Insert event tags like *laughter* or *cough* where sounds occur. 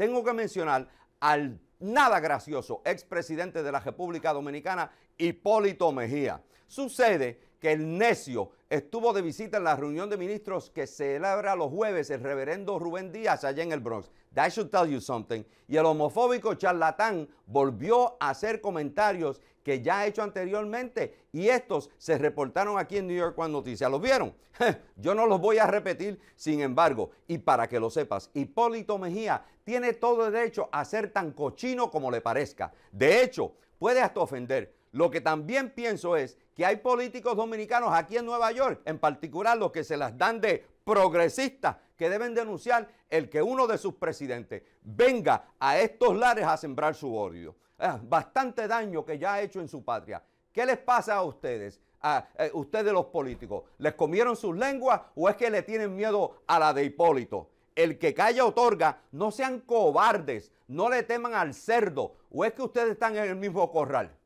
Tengo que mencionar al nada gracioso expresidente de la República Dominicana, Hipólito Mejía. Sucede que el necio estuvo de visita en la reunión de ministros que celebra los jueves el reverendo Rubén Díaz allá en el Bronx. That should tell you something. Y el homofóbico charlatán volvió a hacer comentarios que ya ha hecho anteriormente y estos se reportaron aquí en New York One Noticias. ¿Los vieron? *laughs* Yo no los voy a repetir, sin embargo, y para que lo sepas, Hipólito Mejía tiene todo derecho a ser tan cochino como le parezca. De hecho, puede hasta ofender, lo que también pienso es que hay políticos dominicanos aquí en Nueva York, en particular los que se las dan de progresistas, que deben denunciar el que uno de sus presidentes venga a estos lares a sembrar su odio. Ah, bastante daño que ya ha hecho en su patria. ¿Qué les pasa a ustedes? A, ah, eh, ustedes los políticos, ¿les comieron sus lenguas o es que le tienen miedo a la de Hipólito? El que calla otorga, no sean cobardes, no le teman al cerdo, o es que ustedes están en el mismo corral.